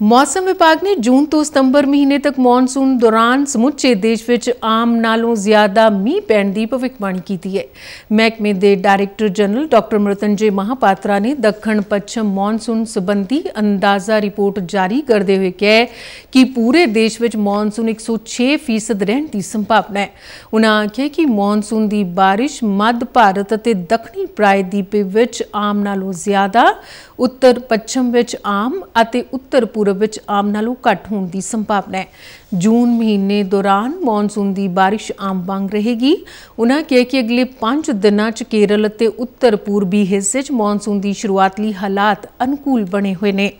ਮੌਸਮ ਵਿਭਾਗ ਨੇ ਜੂਨ ਤੋਂ ਸਤੰਬਰ ਮਹੀਨੇ ਤੱਕ ਮੌਨਸੂਨ ਦੌਰਾਨ ਸਮੁੱਚੇ ਦੇਸ਼ ਵਿੱਚ ਆਮ ਨਾਲੋਂ ਜ਼ਿਆਦਾ ਮੀਂਹ ਪੈਣ ਦੀ ਭਵਿੱਖਬਾਣੀ ਕੀਤੀ ਹੈ ਮਹਿਕਮੇ ਦੇ director general doctor Mrityunjay Mahapatra ਨੇ ਦੱਖਣ ਪੱਛਮ ਮੌਨਸੂਨ ਸੰਬੰਧੀ ਅੰਦਾਜ਼ਾ ਰਿਪੋਰਟ ਜਾਰੀ ਕਰਦੇ ਹੋਏ ਕਿਹਾ ਕਿ ਪੂਰੇ ਦੇਸ਼ ਵਿੱਚ ਮੌਨਸੂਨ 106% ਰਹਿਣ ਦੀ ਸੰਭਾਵਨਾ ਹੈ ਉਹਨਾਂ ਆਖਿਆ ਕਿ ਮੌਨਸੂਨ ਦੀ ਬਾਰਿਸ਼ ਮੱਧ ਭਾਰਤ ਅਤੇ ਦੱਖਣੀ ਪ੍ਰਾਇਦੀਪ ਵਿੱਚ ਆਮ ਨਾਲੋਂ ਜ਼ਿਆਦਾ ਉੱਤਰ ਪੱਛਮ ਵਿੱਚ ਆਮ ਅਤੇ ਉੱਤਰ ਪੂਰਬ ਵਿੱਚ ਆਮ ਨਾਲੋਂ ਘੱਟ ਹੋਣ ਦੀ ਸੰਭਾਵਨਾ ਹੈ ਜੂਨ ਮਹੀਨੇ ਦੌਰਾਨ ਮੌਨਸੂਨ ਦੀ ਬਾਰਿਸ਼ ਆਮ ਵਾਂਗ ਰਹੇਗੀ ਉਹਨਾਂ ਕਿਹਾ ਕਿ ਅਗਲੇ 5 ਦਿਨਾਂ 'ਚ ਕੇਰਲ ਅਤੇ ਉੱਤਰ ਪੂਰਬੀ ਹਿੱਸੇ 'ਚ ਮੌਨਸੂਨ ਦੀ ਸ਼ੁਰੂਆਤ ਲਈ ਹਾਲਾਤ ਅਨੁਕੂਲ ਬਣੇ ਹੋਏ ਨੇ